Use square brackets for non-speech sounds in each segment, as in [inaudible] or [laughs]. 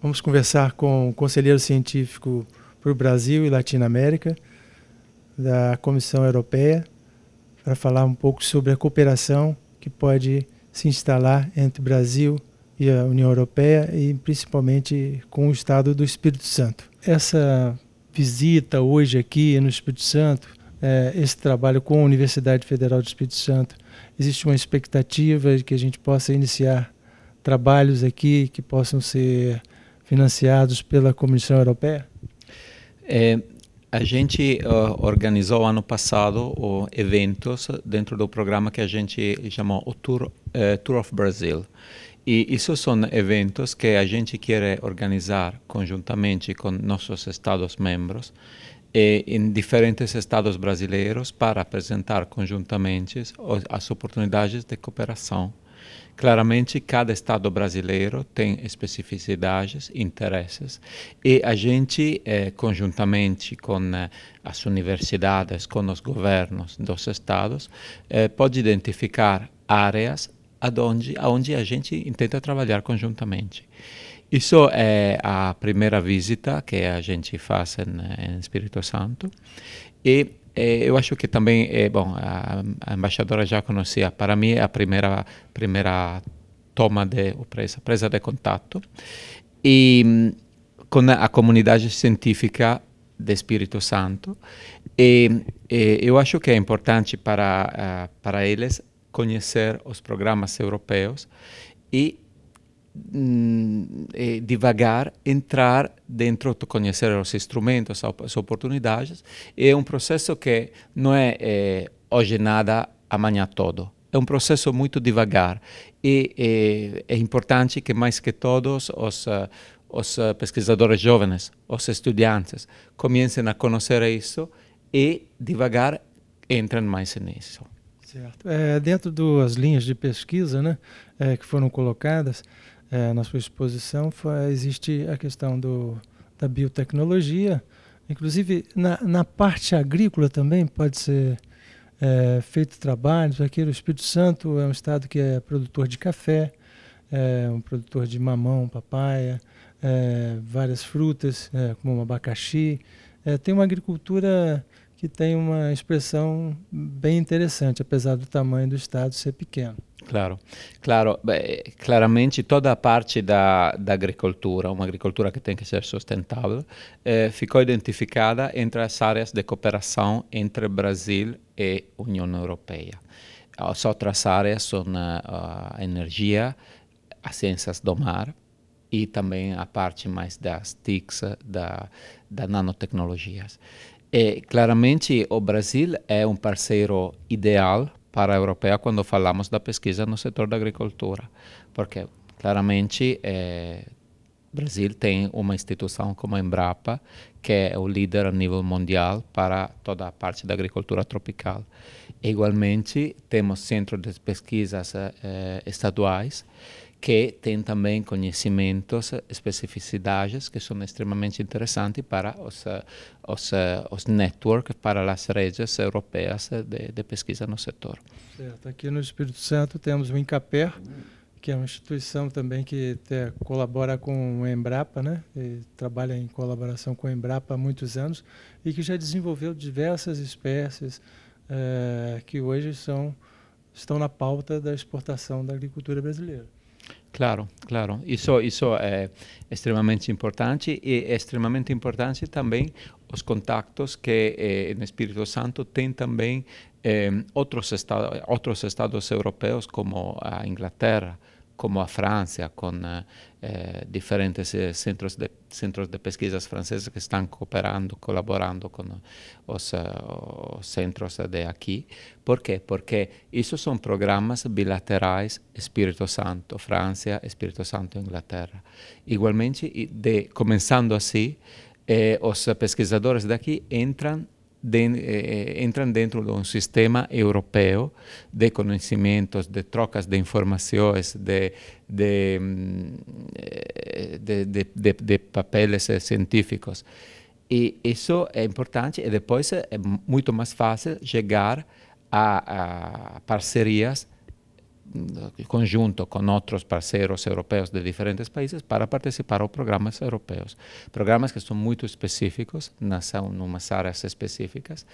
Vamos conversar com o conselheiro científico para o Brasil e América da Comissão Europeia para falar um pouco sobre a cooperação que pode se instalar entre o Brasil e a União Europeia e principalmente com o Estado do Espírito Santo. Essa visita hoje aqui no Espírito Santo, é, esse trabalho com a Universidade Federal do Espírito Santo, existe uma expectativa de que a gente possa iniciar trabalhos aqui que possam ser financiados pela Comissão Europeia? É, a gente uh, organizou ano passado uh, eventos dentro do programa que a gente chamou o Tour, uh, Tour of Brazil. E isso são eventos que a gente quer organizar conjuntamente com nossos estados membros e em diferentes estados brasileiros para apresentar conjuntamente as oportunidades de cooperação Claramente, cada Estado brasileiro tem especificidades, interesses, e a gente, eh, conjuntamente com eh, as universidades, com os governos dos Estados, eh, pode identificar áreas aonde, aonde a gente tenta trabalhar conjuntamente. Isso é a primeira visita que a gente faz em, né, em Espírito Santo e é, eu acho que também é bom. A, a, embaixadora já conhecia. Para mim, é a primeira primeira toma de presa, presa de contato e hum, com a comunidade científica de Espírito Santo. E, e eu acho que é importante para ah, para eles conhecer os programas europeus e Hum, é devagar entrar dentro, conhecer os instrumentos, as oportunidades. É um processo que não é, é hoje nada, amanhã todo. É um processo muito devagar e é, é importante que mais que todos os os pesquisadores jovens, os estudantes, comecem a conhecer isso e devagar entrem mais nisso. Certo. É, dentro das linhas de pesquisa né, é, que foram colocadas, é, na sua exposição, foi, existe a questão do, da biotecnologia. Inclusive, na, na parte agrícola também pode ser é, feito trabalhos. Aqui o Espírito Santo é um estado que é produtor de café, é um produtor de mamão, papaya, é, várias frutas, é, como abacaxi. tem uma agricultura que tem uma expressão bem interessante, apesar do tamanho do estado ser pequeno. Claro, claro. Beh, claramente toda a parte da, agricultura, uma agricultura que tem que ser sustentável, eh, ficou identificada entre as áreas de cooperação entre Brasil e União Europeia. As outras áreas são eh, a, energia, as ciências do mar e também a parte mais das TICs, da, da nanotecnologias. E, claramente o Brasil é um parceiro ideal para-europeia quando falamos da pesquisa no setor da agricultura, porque claramente o eh, Brasil tem uma instituição como a Embrapa, que é o líder a nível mundial para toda a parte da agricultura tropical. Igualmente, temos centros de pesquisas eh, estaduais que tem também conhecimentos, especificidades que são extremamente interessantes para os, os, os networks, para as redes europeias de, de, pesquisa no setor. Certo. Aqui no Espírito Santo temos o Incaper, que é uma instituição também que te, colabora com o Embrapa, né? E trabalha em colaboração com o Embrapa há muitos anos e que já desenvolveu diversas espécies eh, que hoje são, estão na pauta da exportação da agricultura brasileira. Claro, claro. Isso, isso é extremamente importante e é extremamente importante também os contactos que eh, no Espírito Santo tem também eh, outros, estados, outros estados europeus como a Inglaterra, como a França, com eh, eh diferentes eh, centros de, centros de pesquisas franceses que estão cooperando, colaborando com os, eh, os centros de aqui. Por quê? Porque isso são programas bilaterais Espírito Santo, França, Espírito Santo, Inglaterra. Igualmente, de, começando assim, eh, os pesquisadores daqui entram entram eh, dentro de um sistema europeu de conhecimentos, de trocas de informações, mm, de, de, de, de papéis eh, científicos. E isso é importante e depois é muito mais fácil chegar a, a parcerias conjunto con outros parceros europeos de diferentes países para participar en programas europeus Programas que são muito específicos, nascem numas áreas específicas,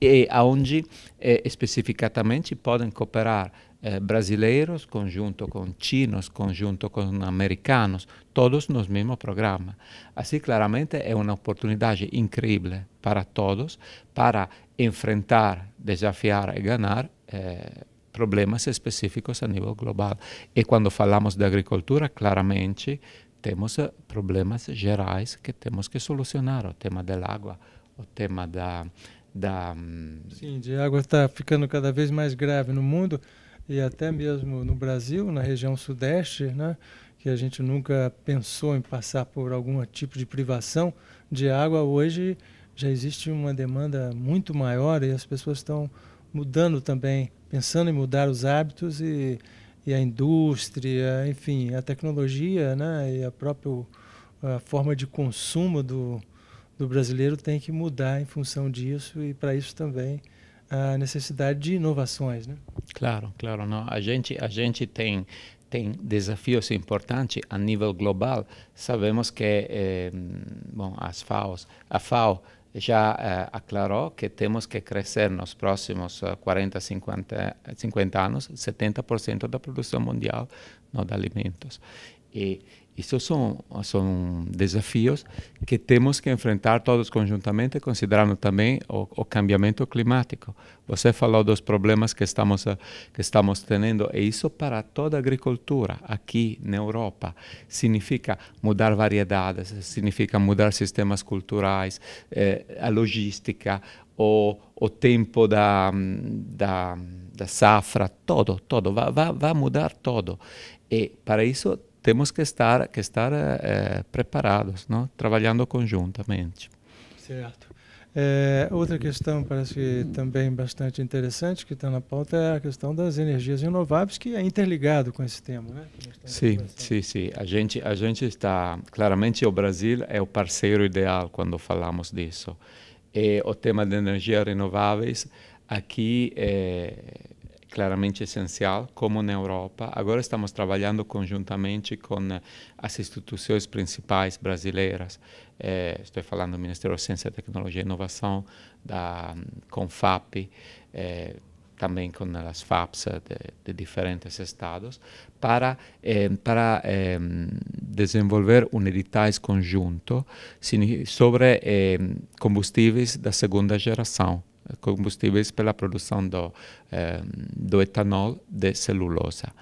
e onde eh, especificadamente podem cooperar eh, brasileiros, conjunto com chinos, conjunto com americanos, todos no mesmo programa. Assim, claramente, é uma oportunidade incrível para todos para enfrentar, desafiar e ganhar. Eh, problemas específicos a nível global. E quando falamos de agricultura, claramente temos eh, problemas gerais que temos que solucionar. O tema da água, o tema da... da hum, Sim, de água está ficando cada vez mais grave no mundo e até mesmo no Brasil, na região sudeste, né? que a gente nunca pensou em passar por algum tipo de privação de água, hoje já existe uma demanda muito maior e as pessoas estão mudando também, pensando em mudar os hábitos e, e a indústria, enfim, a tecnologia né, e a própria a forma de consumo do, do brasileiro tem que mudar em função disso e para isso também a necessidade de inovações, né? Claro, claro, não. A gente a gente tem tem desafios importantes a nível global. Sabemos que eh, bom, as FAOs, a FAO já eh, aclarou que temos que crescer nos próximos 40, 50, 50 anos 70% da produção mundial não de alimentos. E isso são, são desafios que temos que enfrentar todos conjuntamente, considerando também o, o cambiamento climático. Você falou dos problemas que estamos que estamos tendo, e isso para toda a agricultura aqui na Europa significa mudar variedades, significa mudar sistemas culturais, eh, a logística, o, o tempo da, da, da safra, todo, todo, vai, vai, vai mudar todo. E para isso temos que estar que estar é, preparados, não? trabalhando conjuntamente. Certo. É, outra questão parece que também bastante interessante que está na pauta é a questão das energias renováveis que é interligado com esse tema, né? Sim, sim, sim. A gente a gente está claramente o Brasil é o parceiro ideal quando falamos disso. E eh, o tema de energias renováveis aqui é claramente essencial, como na Europa. Agora estamos trabalhando conjuntamente com eh, as instituições principais brasileiras. É, estou falando do Ministério da Ciência, Tecnologia e Inovação, da CONFAP, é, eh, também com as FAPs de, de diferentes estados, para, para desenvolver um editais conjunto sobre combustíveis da segunda geração combustíveis pela produção do, eh, do etanol de celulosa.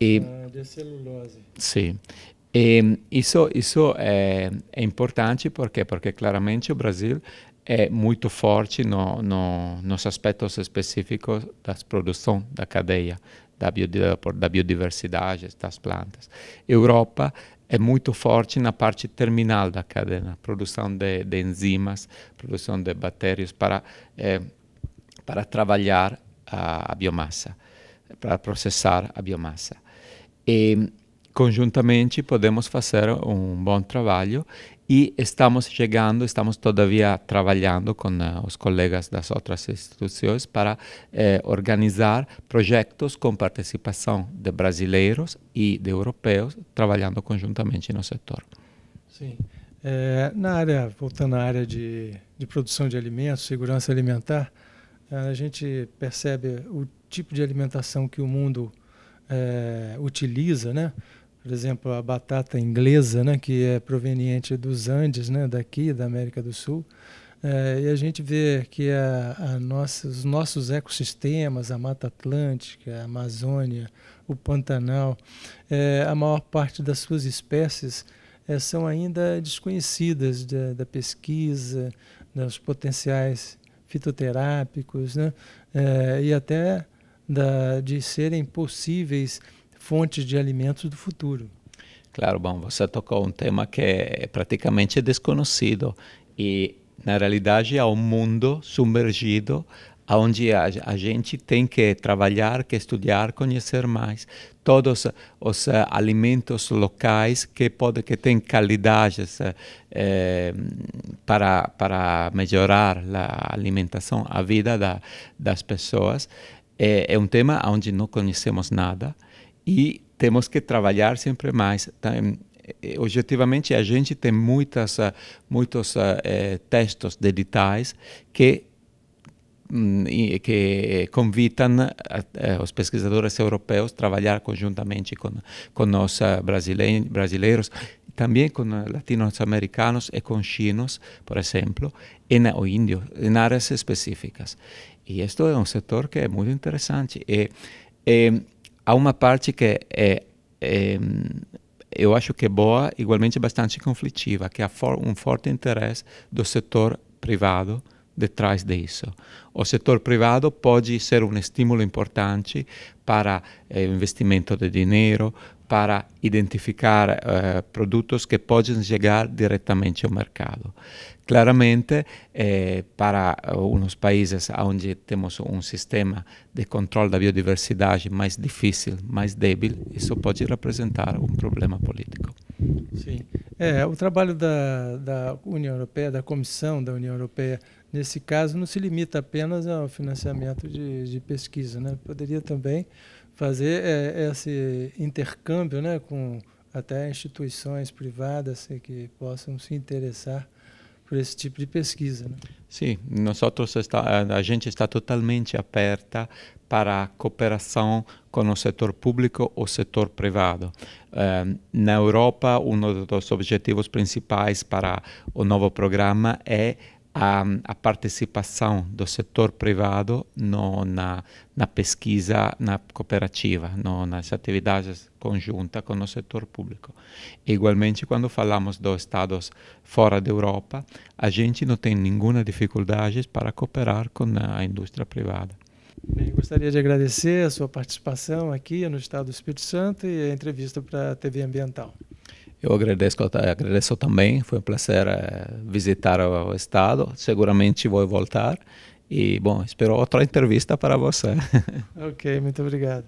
E, ah, de celulose. Sim. E mm, isso, isso é, é importante porque, porque claramente o Brasil é muito forte no, no, nos aspectos específicos da produção da cadeia da, biodiversidade das plantas. Europa é muito forte na parte terminal da cadeia, produção de, de enzimas, produção de bactérias para, é, para trabalhar a, a biomassa, para processar a biomassa. E conjuntamente podemos fazer um bom trabalho e estamos chegando, estamos todavia trabalhando com uh, eh, os colegas das outras instituições para eh, organizar projetos com participação de brasileiros e de europeus, trabalhando conjuntamente no setor. Sim. É, na área, voltando à área de, de produção de alimentos, segurança alimentar, a gente percebe o tipo de alimentação que o mundo é, utiliza, né? por exemplo, a batata inglesa, né, que é proveniente dos Andes, né, daqui da América do Sul, é, e a gente vê que a, a nossa, os nossos ecossistemas, a Mata Atlântica, a Amazônia, o Pantanal, é, a maior parte das suas espécies é, são ainda desconhecidas da, da, pesquisa, dos potenciais fitoterápicos, né, é, e até da, de serem possíveis fontes de alimentos do futuro. Claro, bom, você tocou um tema que é praticamente desconhecido e na realidade é um mundo submergido onde a, a, gente tem que trabalhar, que estudar, conhecer mais todos os eh, alimentos locais que pode que tem qualidades eh, para para melhorar a alimentação, a vida da, das pessoas. É, é um tema onde não conhecemos nada e temos que trabalhar sempre mais. Tá? Eh, objetivamente, a gente tem muitas, eh, muitos eh, textos digitais que hum, que convidam os pesquisadores europeus a trabalhar conjuntamente com, com nós brasileiros, também com latino-americanos e com chinos, por exemplo, e na, ou índios, em áreas específicas. E isto é um setor que é muito interessante. E, e, há uma parte que é, é, é, eu acho que é boa, igualmente bastante conflitiva, que há é for, um forte interesse do setor privado detrás disso. O setor privado pode ser um estímulo importante para eh, investimento de dinheiro, para identificar eh, produtos que podem chegar diretamente ao mercado. Claramente, eh, para eh, uns países onde temos um sistema de controle da biodiversidade mais difícil, mais débil, isso pode representar um problema político. Sim. É, o trabalho da, da União Europeia, da Comissão da União Europeia, nesse caso, não se limita apenas ao financiamento de, de pesquisa. Né? Poderia também fazer é, esse intercâmbio né, com até instituições privadas assim, que possam se interessar por esse tipo de pesquisa. Né? Sim, nós está, a gente está totalmente aberta para a cooperação com o setor público ou setor privado. Ehm, na Europa, um dos objetivos principais para o novo programa é a, a participação do setor privado no, na, na pesquisa na cooperativa, no, nas atividades conjuntas com o setor público. Igualmente, quando falamos dos estados fora da Europa, a gente não tem nenhuma dificuldade para cooperar com a indústria privada. Bem, gostaria de agradecer a sua participação aqui no Estado do Espírito Santo e a entrevista para a TV Ambiental. Eu agradeço, agradeço também, foi um prazer eh, visitar o estado. Seguramente vou voltar e, bom, espero outra entrevista para você. [laughs] ok, muito obrigado.